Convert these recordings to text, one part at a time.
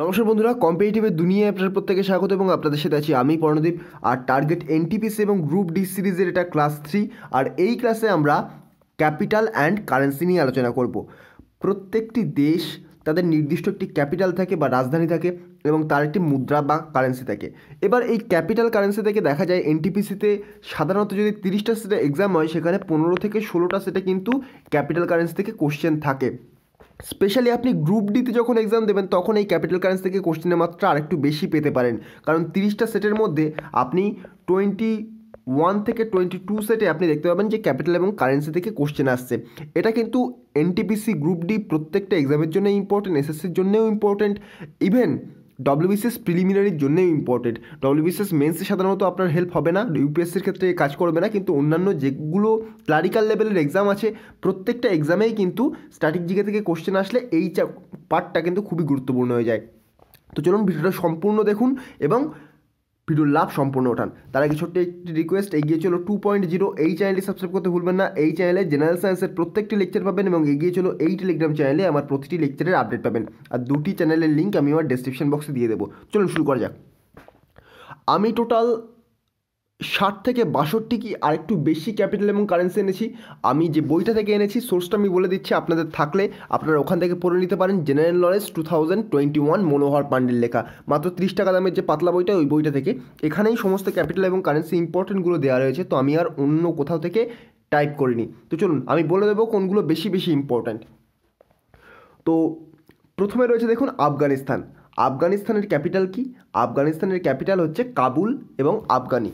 নমস্কার বন্ধুরা কম্পিটিভের দুনিয়ায় আপনার প্রত্যেকে স্বাগত এবং আপনাদের সাথে আছি আমি পর্ণদীপ আর টার্গেট এনটিপিসি এবং গ্রুপ ডি সিরিজের এটা ক্লাস থ্রি আর এই ক্লাসে আমরা ক্যাপিটাল অ্যান্ড কারেন্সি নিয়ে আলোচনা করব প্রত্যেকটি দেশ তাদের নির্দিষ্ট একটি ক্যাপিটাল থাকে বা রাজধানী থাকে এবং তার একটি মুদ্রা বা কারেন্সি থাকে এবার এই ক্যাপিটাল কারেন্সি থেকে দেখা যায় এনটিপিসিতে সাধারণত যদি তিরিশটা সেটে এক্সাম হয় সেখানে পনেরো থেকে ষোলোটা সেটে কিন্তু ক্যাপিটাল কারেন্সি থেকে কোশ্চেন থাকে স্পেশালি আপনি গ্রুপ ডিতে যখন এক্সাম দেবেন তখন এই ক্যাপিটাল কারেন্স থেকে কোশ্চেনের মাত্রা আরেকটু বেশি পেতে পারেন কারণ তিরিশটা সেটের মধ্যে আপনি টোয়েন্টি ওয়ান থেকে টোয়েন্টি টু সেটে আপনি দেখতে পাবেন যে ক্যাপিটাল এবং কারেন্সি থেকে কোশ্চেন আসছে এটা কিন্তু এনটিপিসি গ্রুপ ডি প্রত্যেকটা এক্সামের জন্য ইম্পর্টেন্ট এসএসসির জন্যেও ইম্পর্টেন্ট ইভেন ডব্লিউবিসিএস প্রিলিমিনারির জন্যেও ইম্পর্টেন্ট ডব্লিউবিসিএস মেন্সে সাধারণত আপনার হেল্প হবে না ইউপিএসসির ক্ষেত্রে কাজ করবে না কিন্তু অন্যান্য যেগুলো ক্লারিক্যাল লেভেলের এক্সাম আছে প্রত্যেকটা এক্সামেই কিন্তু স্ট্যাটিক জিকে থেকে কোশ্চেন আসলে এই পার্টটা কিন্তু খুবই গুরুত্বপূর্ণ হয়ে যায় তো চলুন ভিডিওটা সম্পূর্ণ দেখুন এবং ভিডিওর লাভ সম্পূর্ণ ওঠান তার আগে ছোট্ট একটি রিকোয়েস্ট এগিয়ে চলো টু পয়েন্ট জিরো এই চ্যানেলটি সাবস্ক্রাইব করতে ভুলবেন না এই চ্যানেলে জেনারেল সায়েন্সের প্রত্যেকটি লেকচার পাবেন এবং এগিয়ে চলো এই টেলিগ্রাম চ্যানেলে আমার প্রতিটি লেকচারের আপডেট পাবেন আর দুটি চ্যানেলের লিঙ্ক আমি আমার ডেসক্রিপশন বক্সে দিয়ে দেবো চলুন শুরু করা যাক আমি টোটাল ষাট থেকে বাষট্টি কি আরেকটু বেশি ক্যাপিটাল এবং কারেন্সি এনেছি আমি যে বইটা থেকে এনেছি সোর্সটা আমি বলে দিচ্ছি আপনাদের থাকলে আপনারা ওখান থেকে পড়ে নিতে পারেন general knowledge two thousand twenty one Manohar পাণ্ডের লেখা মাত্র ত্রিশ টাকা দামের যে পাতলা বইটা ওই বইটা থেকে এখানেই সমস্ত ক্যাপিটাল এবং কারেন্সি ইম্পর্টেন্টগুলো দেওয়া রয়েছে তো আমি আর অন্য কোথাও থেকে টাইপ করিনি তো চলুন আমি বলে দেবো কোনগুলো বেশি বেশি ইম্পর্ট্যান্ট তো প্রথমে রয়েছে দেখুন আফগানিস্তান আফগানিস্তানের ক্যাপিটাল কি আফগানিস্তানের ক্যাপিটাল হচ্ছে কাবুল এবং আফগানি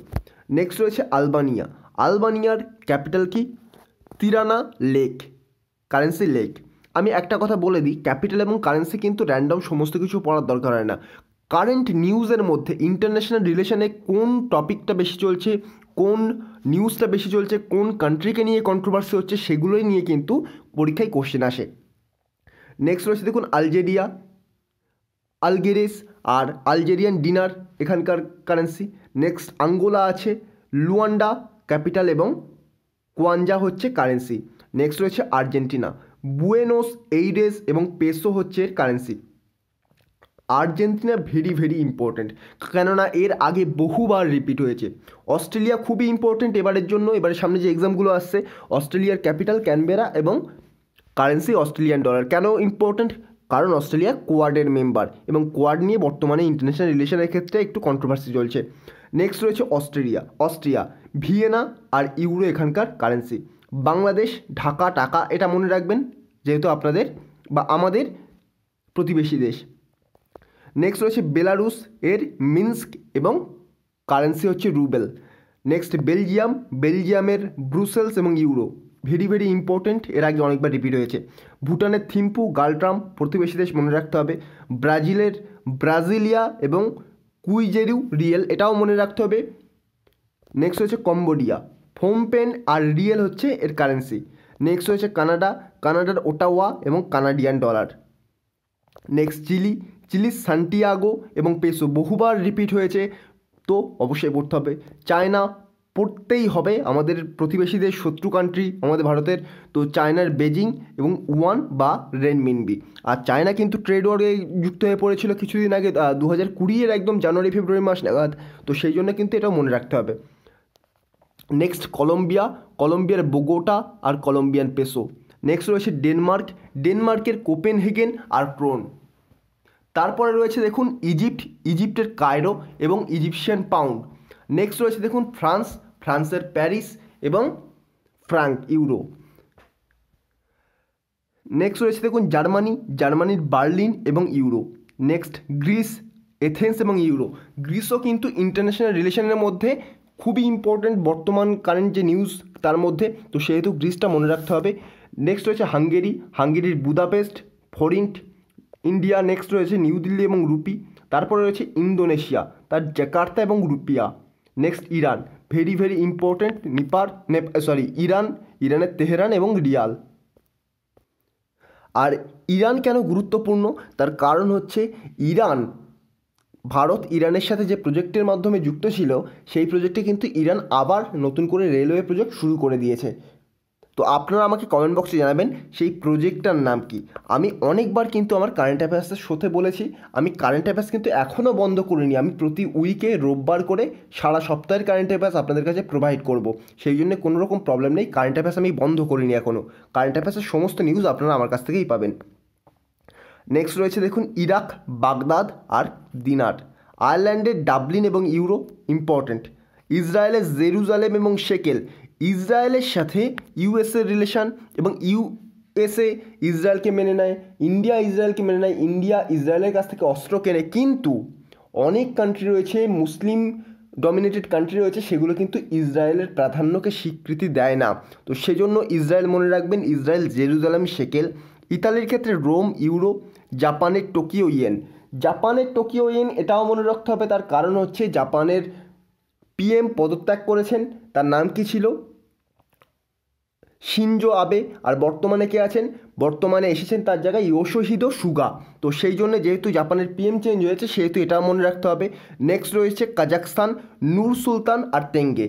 নেক্সট রয়েছে আলবানিয়া আলবানিয়ার ক্যাপিটাল কি তিরানা লেক কারেন্সি লেক আমি একটা কথা বলে দিই ক্যাপিটাল এবং কারেন্সি কিন্তু র্যান্ডম সমস্ত কিছু পড়ার দরকার হয় না কারেন্ট নিউজের মধ্যে ইন্টারন্যাশনাল রিলেশনে কোন টপিকটা বেশি চলছে কোন নিউজটা বেশি চলছে কোন কান্ট্রিকে নিয়ে কন্ট্রোভার্সি হচ্ছে সেগুলোই নিয়ে কিন্তু পরীক্ষায় কোশ্চেন আসে নেক্সট রয়েছে দেখুন আলজেরিয়া আলগেরিস আর আলজেরিয়ান ডিনার এখানকার কারেন্সি নেক্সট আঙ্গোলা আছে লুয়ান্ডা ক্যাপিটাল এবং কোয়াঞ্জা হচ্ছে কারেন্সি নেক্সট রয়েছে আর্জেন্টিনা বুয়েনোস এইডেস এবং পেসো হচ্ছে এর currency Argentina very very important কেননা এর আগে বহুবার রিপিট হয়েছে অস্ট্রেলিয়া খুবই ইম্পর্টেন্ট এবারের জন্য এবারের সামনে যে এক্সামগুলো আসছে অস্ট্রেলিয়ার ক্যাপিটাল ক্যানবেরা এবং কারেন্সি অস্ট্রেলিয়ান ডলার কেন ইম্পর্টেন্ট কারণ অস্ট্রেলিয়া কোয়াডের মেম্বার এবং কোয়াড নিয়ে বর্তমানে ইন্টারন্যাশনাল রিলেশনের ক্ষেত্রে একটু কন্ট্রোভার্সি চলছে নেক্সট রয়েছে অস্ট্রেলিয়া অস্ট্রিয়া ভিয়েনা আর ইউরো এখানকার কারেন্সি বাংলাদেশ ঢাকা টাকা এটা মনে রাখবেন যেহেতু আপনাদের বা আমাদের প্রতিবেশী দেশ নেক্সট রয়েছে বেলারুস এর মিনস্ক এবং কারেন্সি হচ্ছে রুবেল নেক্সট বেলজিয়াম বেলজিয়ামের ব্রুসেলস এবং ইউরো ভেরি ভেরি ইম্পর্টেন্ট এর আগে অনেকবার রিপিট হয়েছে ভুটানের থিম্পু গালট্রাম প্রতিবেশী দেশ মনে রাখতে হবে ব্রাজিলের ব্রাজিলিয়া এবং কুইজেরু রিয়েল এটাও মনে রাখতে হবে নেক্সট হচ্ছে কম্বোডিয়া ফোমপেন আর রিয়েল হচ্ছে এর কারেন্সি নেক্সট হচ্ছে কানাডা কানাডার ওটাওয়া এবং কানাডিয়ান ডলার নেক্সট চিলি চিলির সান্টিয়াগো এবং পেসো বহুবার রিপিট হয়েছে তো অবশ্যই পড়তে হবে চায়না পড়তেই হবে আমাদের প্রতিবেশীদের শত্রু কান্ট্রি আমাদের ভারতের তো চায়নার বেজিং এবং ওয়ান বা রেনমিনবি আর চায়না কিন্তু ট্রেড ওয়ারে যুক্ত হয়ে পড়েছিল কিছুদিন আগে দু হাজার কুড়ির একদম জানুয়ারি ফেব্রুয়ারি মাস নাগাদ তো সেই জন্য কিন্তু এটা মনে রাখতে হবে নেক্সট কলম্বিয়া কলম্বিয়ার বোগোটা আর কলম্বিয়ান পেসো নেক্সট রয়েছে ডেনমার্ক ডেনমার্কের কোপেনহেগেন আর ক্রোন তারপরে রয়েছে দেখুন ইজিপ্ট ইজিপ্টের কায়রো এবং ইজিপশিয়ান পাউন্ড নেক্সট রয়েছে দেখুন ফ্রান্স ফ্রান্সের প্যারিস এবং ফ্রাঙ্ক ইউরো নেক্সট রয়েছে দেখুন জার্মানি জার্মানির বার্লিন এবং ইউরো নেক্সট গ্রিস এথেন্স এবং ইউরো গ্রিসও কিন্তু ইন্টারন্যাশনাল রিলেশনের মধ্যে খুবই ইম্পর্ট্যান্ট বর্তমান কারেন্ট যে নিউজ তার মধ্যে তো সেহেতু গ্রিসটা মনে রাখতে হবে নেক্সট রয়েছে হাঙ্গেরি হাঙ্গেরির বুদাপেস্ট ফরিন্ট ইন্ডিয়া নেক্সট রয়েছে নিউ দিল্লি এবং রুপি তারপরে রয়েছে ইন্দোনেশিয়া তার জাকার্তা এবং rupiah next Iran very very important নিপার নেপ সরি ইরান ইরানের তেহরান এবং রিয়াল আর ইরান কেন গুরুত্বপূর্ণ তার কারণ হচ্ছে ইরান ভারত ইরানের সাথে যে প্রজেক্টের মাধ্যমে যুক্ত ছিল সেই প্রজেক্টে কিন্তু ইরান আবার নতুন করে রেলওয়ে প্রজেক্ট শুরু করে দিয়েছে তো আপনারা আমাকে কমেন্ট বক্সে জানাবেন সেই প্রজেক্টটার নাম কি আমি অনেকবার কিন্তু আমার কারেন্ট অ্যাফেয়ার্সের শোতে বলেছি আমি কারেন্ট অ্যাফেয়ার্স কিন্তু এখনও বন্ধ করিনি আমি প্রতি উইকে রোববার করে সারা সপ্তাহের কারেন্ট অ্যাফেয়ার্স আপনাদের কাছে প্রোভাইড করব সেই জন্য কোনো রকম প্রবলেম নেই কারেন্ট অ্যাফেয়ার্স আমি বন্ধ করিনি এখনও কারেন্ট অ্যাফেয়ার্সের সমস্ত নিউজ আপনারা আমার কাছ থেকেই পাবেন নেক্সট রয়েছে দেখুন ইরাক বাগদাদ আর দিনার আয়ারল্যান্ডের ডাবলিন এবং ইউরো ইম্পর্ট্যান্ট ইসরায়েলের জেরুজালেম এবং শেকেল ইসরায়েলের সাথে ইউএসএ রিলেশান এবং ইউ এসএ ইসরায়েলকে মেনে নেয় ইন্ডিয়া ইসরায়েলকে মেনে নেয় ইন্ডিয়া ইসরায়েলের কাছ থেকে অস্ত্র কেনে কিন্তু অনেক কান্ট্রি রয়েছে মুসলিম ডমিনেটেড কান্ট্রি রয়েছে সেগুলো কিন্তু ইসরায়েলের প্রাধান্যকে স্বীকৃতি দেয় না তো সেজন্য ইসরায়েল মনে রাখবেন ইসরায়েল জেরুজালাম শেকেল ইতালির ক্ষেত্রে রোম ইউরো জাপানের টোকিও ইয়েন জাপানের টোকিও ইয়েন এটাও মনে রাখতে হবে তার কারণ হচ্ছে জাপানের পিএম পদত্যাগ করেছেন তার নাম কি ছিল শিনজো আবে আর বর্তমানে কে আছেন বর্তমানে এসেছেন তার জায়গায় ইয়োশোহিদ সুগা তো সেই জন্য যেহেতু জাপানের পিএম চেঞ্জ হয়েছে সেহেতু এটা মনে রাখতে হবে নেক্সট রয়েছে কাজাকস্তান নূর সুলতান আর তেঙ্গে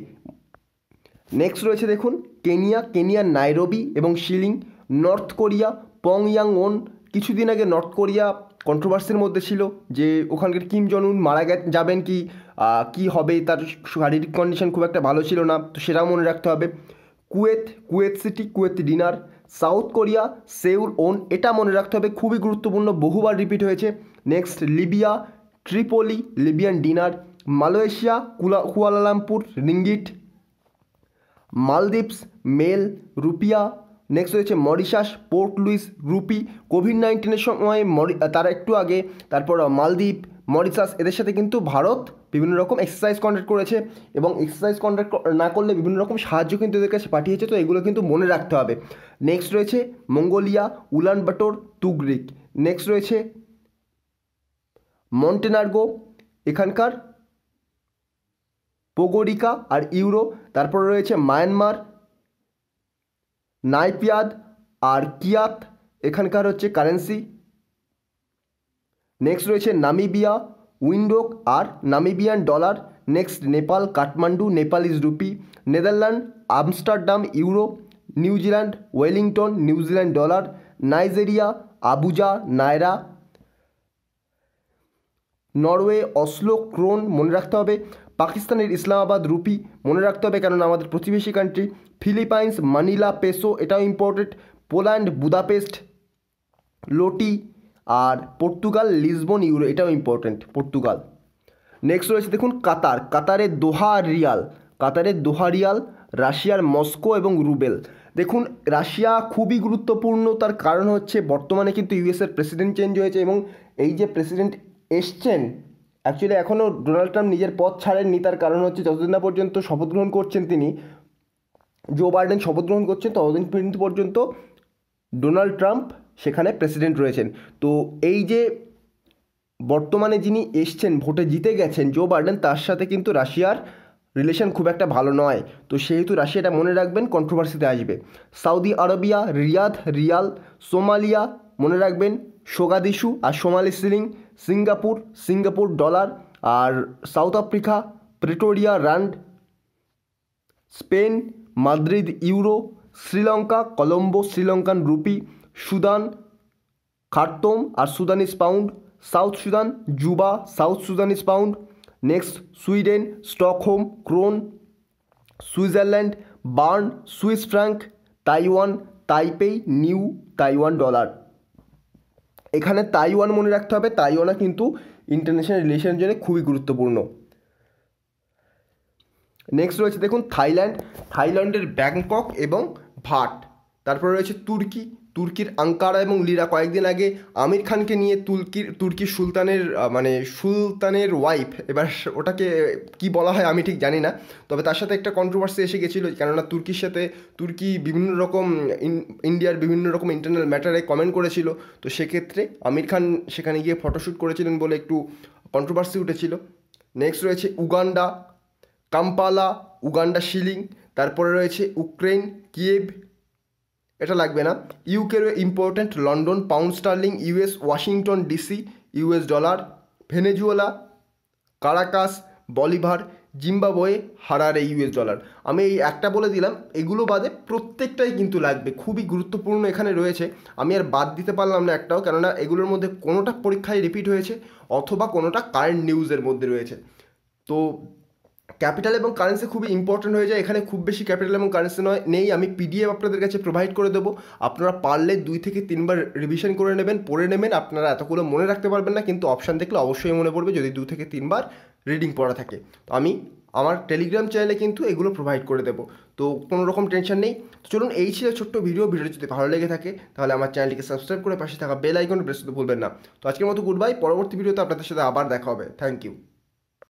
নেক্সট রয়েছে দেখুন কেনিয়া কেনিয়া নাইরোবি এবং শিলিং নর্থ কোরিয়া পংয়াং ওন কিছুদিন আগে নর্থ কোরিয়া কন্ট্রোভার্সির মধ্যে ছিল যে ওখানকার কিম জনুন মারা গে যাবেন কি কি হবে তার শারীরিক কন্ডিশন খুব একটা ভালো ছিল না তো সেটাও মনে রাখতে হবে Kuwait Kuwait City Kuwait dinar South Korea Seoul won এটা মনে রাখতে হবে খুবই গুরুত্বপূর্ণ বহুবার রিপিট হয়েছে next Libya Tripoli Libyan dinar Malaysia Kuala Kuala Lumpur ringgit Maldives Male rufiyaa next রয়েছে Mauritius Port Louis rupee covid নাইন্টিনের সময় মরি তার একটু আগে তারপর মালদ্বীপ মরিশাস এদের সাথে কিন্তু ভারত বিভিন্ন রকম এক্সারসাইজ কন্ডাক্ট করেছে এবং এক্সারসাইজ কন্ডাক্ট না করলে বিভিন্ন রকম সাহায্য কিন্তু এদের কাছে পাঠিয়েছে তো এগুলো কিন্তু মনে রাখতে হবে নেক্সট রয়েছে মঙ্গোলিয়া উলানবাটোর তুগ্রিক নেক্সট রয়েছে মন্টেনার্গো এখানকার পোগোরিকা আর ইউরো তারপরে রয়েছে মায়ানমার নাইপিয়াদ আর কিয়াত এখানকার হচ্ছে কারেন্সি নেক্সট রয়েছে নামিবিয়া উইন্ডোক আর Namibian dollar next Nepal Kathmandu Nepalese rupee Netherland Amsterdam euro New Zealand Wellington New Zealand dollar Nigeria Abuja naira Norway Oslo krone মনে রাখতে হবে পাকিস্তানের ইসলামাবাদ রুপি মনে রাখতে হবে কেননা আমাদের প্রতিবেশী কান্ট্রি ফিলিপাইন্স মানিলা পেসো এটাও ইম্পর্টেন্ট পোল্যান্ড বুদাপেস্ট লোটি আর পর্তুগাল লিসবন ইউরো এটাও ইম্পর্ট্যান্ট পর্তুগাল নেক্সট রয়েছে দেখুন কাতার কাতারের দোহা রিয়াল কাতারের দোহা রিয়াল রাশিয়ার মস্কো এবং রুবেল দেখুন রাশিয়া খুবই গুরুত্বপূর্ণ তার কারণ হচ্ছে বর্তমানে কিন্তু ইউএসের প্রেসিডেন্ট চেঞ্জ হয়েছে এবং এই যে প্রেসিডেন্ট এসছেন অ্যাকচুয়ালি এখনও ডোনাল্ড ট্রাম্প নিজের পথ ছাড়েননি তার কারণ হচ্ছে যতদিন না পর্যন্ত শপথ গ্রহণ করছেন তিনি জো বাইডেন শপথ গ্রহণ করছেন ততদিন পর্যন্ত ডোনাল্ড ট্রাম্প সেখানে প্রেসিডেন্ট রয়েছেন তো এই যে বর্তমানে যিনি এসছেন ভোটে জিতে গেছেন জো বাইডেন তার সাথে কিন্তু রাশিয়ার রিলেশন খুব একটা ভালো নয় তো সেহেতু রাশিয়াটা মনে রাখবেন কন্ট্রোভার্সিতে আসবে Saudi Arabia Riyadh riyal Somalia মনে রাখবেন সোগাদিসু আর Somali shilling Singapore Singapore dollar আর South Africa Pretoria rand Spain Madrid euro Sri Lanka Colombo Sri Lankan rupee Sudan Khartoum আর Sudanese pound South Sudan Juba South Sudanese pound next Sweden Stockholm krona Switzerland Bern Swiss franc Taiwan Taipei New Taiwan dollar এখানে Taiwan মনে রাখতে হবে তাইওয়ানা কিন্তু international রিলেশনের জন্য খুবই গুরুত্বপূর্ণ নেক্সট রয়েছে দেখুন থাইল্যান্ড থাইল্যান্ডের ব্যাংকক এবং ভাট তারপরে রয়েছে তুর্কি তুর্কির আঙ্কারা এবং লিরা কয়েকদিন আগে আমির খানকে নিয়ে তুর্কির তুর্কির সুলতানের মানে সুলতানের ওয়াইফ এবার ওটাকে কি বলা হয় আমি ঠিক জানি না তবে তার সাথে একটা কন্ট্রোভার্সি এসে গেছিলো কেননা তুর্কির সাথে তুর্কি বিভিন্ন রকম ইন্ডিয়ার বিভিন্ন রকম ইন্টারনাল ম্যাটারে কমেন্ট করেছিল তো সেক্ষেত্রে আমির খান সেখানে গিয়ে ফটোশ্যুট করেছিলেন বলে একটু কন্ট্রোভার্সি উঠেছিল নেক্সট রয়েছে উগান্ডা কাম্পালা উগান্ডা শিলিং তারপরে রয়েছে ইউক্রেন কিয়েভ এটা লাগবে না ইউকের important London pound sterling US Washington DC US dollar Venezuela Caracas bolivar Zimbabwe Harare US dollar আমি এই একটা বলে দিলাম এগুলো বাদে প্রত্যেকটাই কিন্তু লাগবে খুবই গুরুত্বপূর্ণ এখানে রয়েছে আমি আর বাদ দিতে পারলাম না একটাও কেননা এগুলোর মধ্যে কোনোটা পরীক্ষায় রিপিট হয়েছে অথবা কোনোটা কারেন্ট নিউজের মধ্যে রয়েছে তো ক্যাপিটাল এবং কারেন্সি খুবই ইম্পর্টেন্ট হয়ে যায় এখানে খুব বেশি ক্যাপিটাল এবং কারেন্সি নয় নেই আমি পিডিএফ আপনাদের কাছে প্রোভাইড করে দেবো আপনারা পারলে দুই থেকে তিনবার রিভিশন করে নেবেন পড়ে নেবেন আপনারা এতগুলো মনে রাখতে পারবেন না কিন্তু অপশান দেখলে অবশ্যই মনে পড়বে যদি দু থেকে তিনবার রিডিং পড়া থাকে তো আমি আমার টেলিগ্রাম চ্যানেলে কিন্তু এগুলো প্রোভাইড করে দেবো তো কোনো রকম টেনশন নেই চলুন এই ছিল ছোট্ট ভিডিও ভিডিও যদি ভালো লেগে থাকে তাহলে আমার চ্যানেলটিকে সাবস্ক্রাইব করে পাশে থাকা বেল আইকন প্রেস করতে ভুলবেন না তো আজকের মতো গুড বাই পরবর্তী ভিডিওতে আপনাদের সাথে আবার দেখা হবে থ্যাংক ইউ